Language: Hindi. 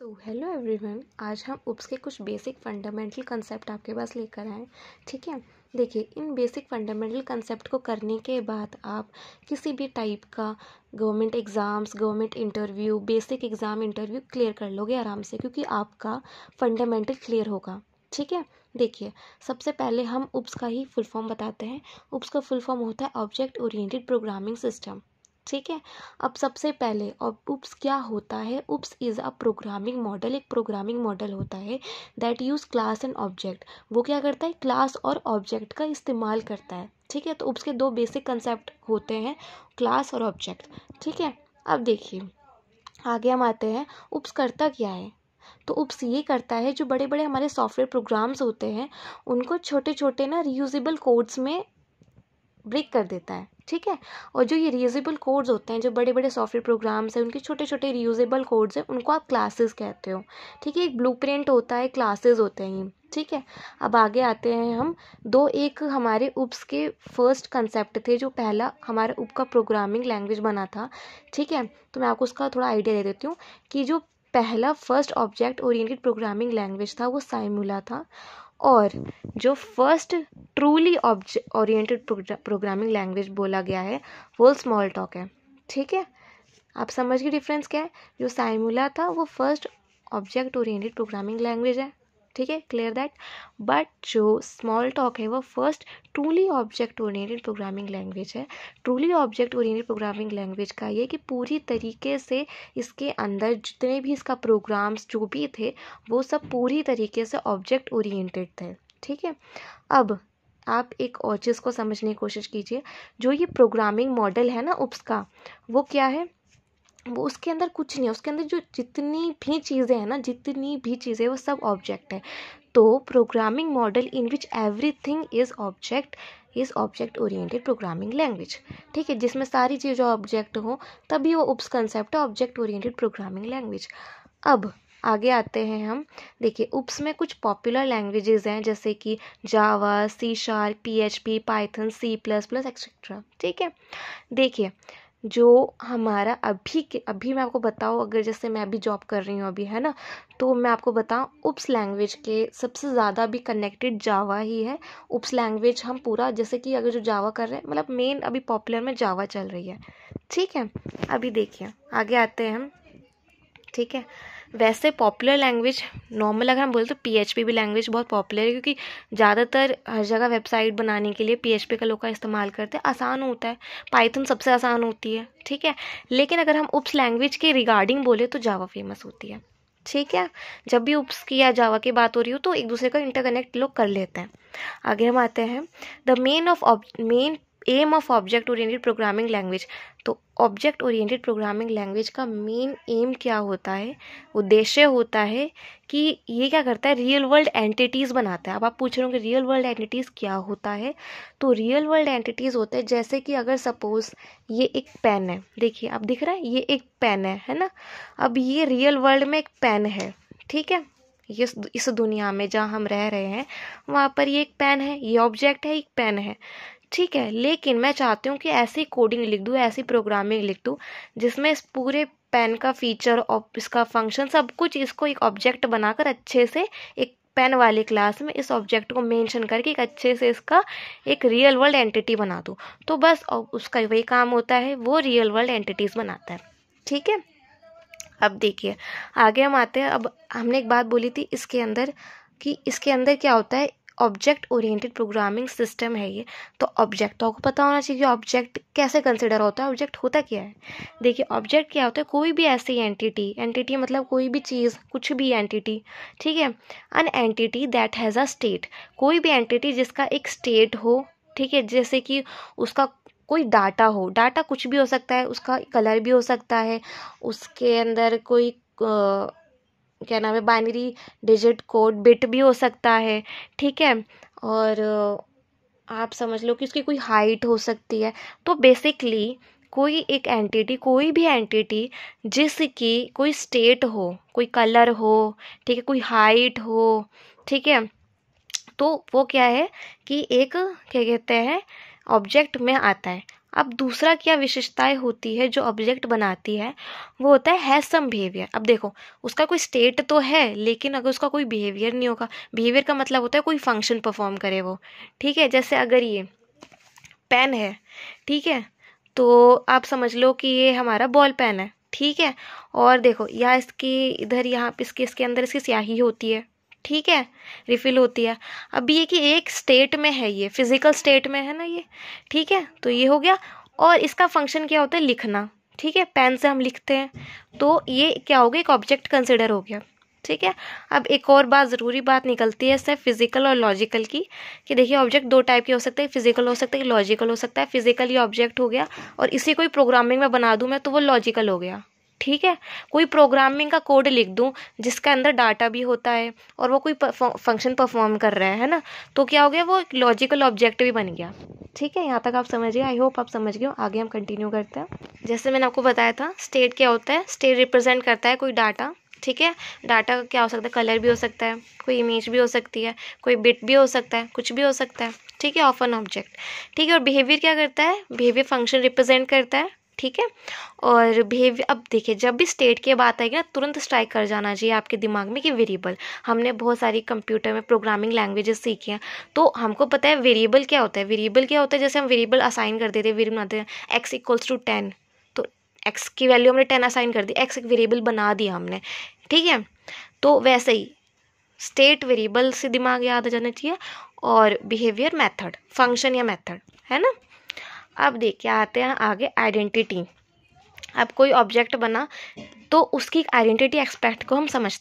तो हेलो एवरीवन आज हम उप्स के कुछ बेसिक फंडामेंटल कंसेप्ट आपके पास लेकर आए ठीक है देखिए इन बेसिक फंडामेंटल कंसेप्ट को करने के बाद आप किसी भी टाइप का government exams government interview basic exam interview clear कर लोगे आराम से क्योंकि आपका फंडामेंटल क्लियर होगा ठीक है देखिए सबसे पहले हम उप्स का ही फुल फॉर्म बताते हैं उप्स का फुल फॉर्म होता है ऑब्जेक्ट ओरिएंटेड प्रोग्रामिंग सिस्टम ठीक है अब सबसे पहले उप्स क्या होता है OOPS is a programming model एक प्रोग्रामिंग मॉडल होता है that use class and object वो क्या करता है क्लास और ऑब्जेक्ट का इस्तेमाल करता है ठीक है तो उप्स के दो बेसिक कंसेप्ट होते हैं क्लास और ऑब्जेक्ट ठीक है अब देखिए आगे हम आते हैं उप्स करता क्या है तो उप्स ये करता है जो बड़े बड़े हमारे सॉफ्टवेयर प्रोग्राम्स होते हैं उनको छोटे छोटे ना रीयूजबल कोड्स में ब्रेक कर देता है ठीक है और जो ये रीयूजेबल कोड्स होते हैं जो बड़े बड़े सॉफ्टवेयर प्रोग्राम्स हैं उनके छोटे छोटे रीयूजेबल कोड्स हैं उनको आप क्लासेस कहते हो ठीक है एक ब्लू होता है क्लासेज होते हैं ये ठीक है अब आगे आते हैं हम दो एक हमारे उप्स के फर्स्ट कंसेप्ट थे जो पहला हमारा उप का प्रोग्रामिंग लैंग्वेज बना था ठीक है तो मैं आपको उसका थोड़ा आइडिया दे देती हूँ कि जो पहला first object oriented programming language था वो साइमुला था और जो first truly object oriented programming language बोला गया है वो स्मॉल टॉक है ठीक है आप समझ गए डिफरेंस क्या है जो साइमुला था वो first object oriented programming language है ठीक है क्लियर दैट बट जो स्मॉल टॉक है वो first truly object oriented programming language है truly object oriented programming language का ये कि पूरी तरीके से इसके अंदर जितने भी इसका प्रोग्राम्स जो भी थे वो सब पूरी तरीके से ऑब्जेक्ट ओरिएंटेड थे ठीक है अब आप एक और चीज़ को समझने की कोशिश कीजिए जो ये प्रोग्रामिंग मॉडल है ना उप्स का वो क्या है वो उसके अंदर कुछ नहीं है उसके अंदर जो जितनी भी चीज़ें हैं ना जितनी भी चीज़ें वो सब ऑब्जेक्ट है तो programming model in which everything is object is object oriented programming language ठीक है जिसमें सारी चीज़ें ऑब्जेक्ट हो तभी वो उप्स कंसेप्ट है ऑब्जेक्ट ओरिएंटेड प्रोग्रामिंग लैंग्वेज अब आगे आते हैं हम देखिए उप्स में कुछ पॉपुलर लैंग्वेजेज हैं जैसे कि Java C sharp P H P Python C plus plus etcetera ठीक है देखिए जो हमारा अभी के अभी मैं आपको बताऊँ अगर जैसे मैं अभी जॉब कर रही हूँ अभी है ना तो मैं आपको बताऊँ उप्स लैंग्वेज के सबसे ज़्यादा अभी कनेक्टेड जावा ही है उप्स लैंग्वेज हम पूरा जैसे कि अगर जो जावा कर रहे हैं मतलब मेन अभी पॉपुलर में जावा चल रही है ठीक है अभी देखिए आगे आते हैं हम ठीक है वैसे पॉपुलर लैंग्वेज नॉर्मल अगर हम बोले तो पी भी लैंग्वेज बहुत पॉपुलर है क्योंकि ज़्यादातर हर जगह वेबसाइट बनाने के लिए पी का लोग का इस्तेमाल करते हैं आसान होता है पाइथन सबसे आसान होती है ठीक है लेकिन अगर हम उप्स लैंग्वेज के रिगार्डिंग बोले तो जावा फेमस होती है ठीक है जब भी उप्स की या जावा की बात हो रही हो तो एक दूसरे का इंटरकनेक्ट लोग कर लेते हैं आगे हम आते हैं the main of main aim of object oriented programming language तो ऑब्जेक्ट ओरिएंटेड प्रोग्रामिंग लैंग्वेज का मेन एम क्या होता है उद्देश्य होता है कि ये क्या करता है रियल वर्ल्ड एंटिटीज़ बनाता है अब आप पूछ रहे होंगे रियल वर्ल्ड एंटिटीज़ क्या होता है तो रियल वर्ल्ड एंटिटीज़ होते हैं जैसे कि अगर सपोज़ ये एक पेन है देखिए आप दिख रहा है ये एक पेन है है ना अब ये रियल वर्ल्ड में एक पेन है ठीक है ये इस दुनिया में जहाँ हम रह रहे हैं वहाँ पर ये एक पेन है ये ऑब्जेक्ट है एक पेन है ठीक है लेकिन मैं चाहती हूँ कि ऐसी कोडिंग लिख दूँ ऐसी प्रोग्रामिंग लिख दूँ जिसमें इस पूरे पेन का फीचर और इसका फंक्शन सब कुछ इसको एक ऑब्जेक्ट बनाकर अच्छे से एक पेन वाली क्लास में इस ऑब्जेक्ट को मेंशन करके एक अच्छे से इसका एक रियल वर्ल्ड एंटिटी बना दूँ तो बस उसका वही काम होता है वो रियल वर्ल्ड एंटिटीज़ बनाता है ठीक है अब देखिए आगे हम आते हैं अब हमने एक बात बोली थी इसके अंदर कि इसके अंदर क्या होता है ऑब्जेक्ट ओरिएंटेड प्रोग्रामिंग सिस्टम है ये तो ऑब्जेक्ट तो आपको पता होना चाहिए कि ऑब्जेक्ट कैसे कंसिडर होता है ऑब्जेक्ट होता क्या है देखिए ऑब्जेक्ट क्या होता है कोई भी ऐसी एंटिटी एंटिटी मतलब कोई भी चीज़ कुछ भी एंटिटी ठीक है an entity that has a state कोई भी एंटिटी जिसका एक स्टेट हो ठीक है जैसे कि उसका कोई डाटा हो डाटा कुछ भी हो सकता है उसका कलर भी हो सकता है उसके अंदर कोई क्या नाम है बाइनरी डिजिट कोड बिट भी हो सकता है ठीक है और आप समझ लो कि उसकी कोई हाइट हो सकती है तो बेसिकली कोई एक एंटिटी कोई भी एंटिटी जिसकी कोई स्टेट हो कोई कलर हो ठीक है कोई हाइट हो ठीक है तो वो क्या है कि एक क्या कहते हैं ऑब्जेक्ट में आता है अब दूसरा क्या विशेषताएं होती है जो ऑब्जेक्ट बनाती है वो होता है हैसम सम बिहेवियर अब देखो उसका कोई स्टेट तो है लेकिन अगर उसका कोई बिहेवियर नहीं होगा बिहेवियर का मतलब होता है कोई फंक्शन परफॉर्म करे वो ठीक है जैसे अगर ये पेन है ठीक है तो आप समझ लो कि ये हमारा बॉल पेन है ठीक है और देखो या इसकी इधर यहाँ इसके इसके अंदर इसकी स्याही होती है ठीक है रिफ़िल होती है अब ये कि एक स्टेट में है ये फिज़िकल स्टेट में है ना ये ठीक है तो ये हो गया और इसका फंक्शन क्या होता है लिखना ठीक है पेन से हम लिखते हैं तो ये क्या हो गया एक ऑब्जेक्ट कंसिडर हो गया ठीक है अब एक और बात ज़रूरी बात निकलती है इससे फिजिकल और लॉजिकल की कि देखिए ऑब्जेक्ट दो टाइप के हो सकते हैं फिजिकल हो सकता है लॉजिकल हो सकता है फिजिकल ये ऑब्जेक्ट हो गया और इसी कोई प्रोग्रामिंग में बना दूँ मैं तो वो लॉजिकल हो गया ठीक है कोई प्रोग्रामिंग का कोड लिख दूँ जिसका अंदर डाटा भी होता है और वो कोई फंक्शन परफॉर्म कर रहा है है ना तो क्या हो गया वो एक लॉजिकल ऑब्जेक्ट भी बन गया ठीक है यहाँ तक आप समझ गए आई होप आप समझ गए हो आगे हम कंटिन्यू करते हैं जैसे मैंने आपको बताया था स्टेट क्या होता है स्टेट रिप्रेजेंट करता है कोई डाटा ठीक है डाटा क्या हो सकता है कलर भी हो सकता है कोई इमेज भी हो सकती है कोई बिट भी हो सकता है कुछ भी हो सकता है ठीक है ऑफ एन ऑब्जेक्ट ठीक है और बिहेवियर क्या करता है बिहेवियर फंक्शन रिप्रेजेंट करता है ठीक है और बिहेवियर अब देखिए जब भी स्टेट की बात आएगी ना तुरंत स्ट्राइक कर जाना चाहिए आपके दिमाग में कि वेरिएबल हमने बहुत सारी कंप्यूटर में प्रोग्रामिंग लैंग्वेजेस सीखी हैं तो हमको पता है वेरिएबल क्या होता है वेरिएबल क्या होता है जैसे हम वेरिएबल असाइन कर देते हैं वेरिएबल बनाते हैं एक्स इक्वल्स टू टेन तो एक्स की वैल्यू हमने टेन असाइन कर दी एक्स एक वेरिएबल बना दिया हमने ठीक है तो वैसे ही स्टेट वेरिएबल से दिमाग याद आ जाना चाहिए और बिहेवियर मैथड फंक्शन या मैथड है ना अब देख के आते हैं आगे आइडेंटिटी अब कोई ऑब्जेक्ट बना तो उसकी आइडेंटिटी एक्सपेक्ट को हम समझते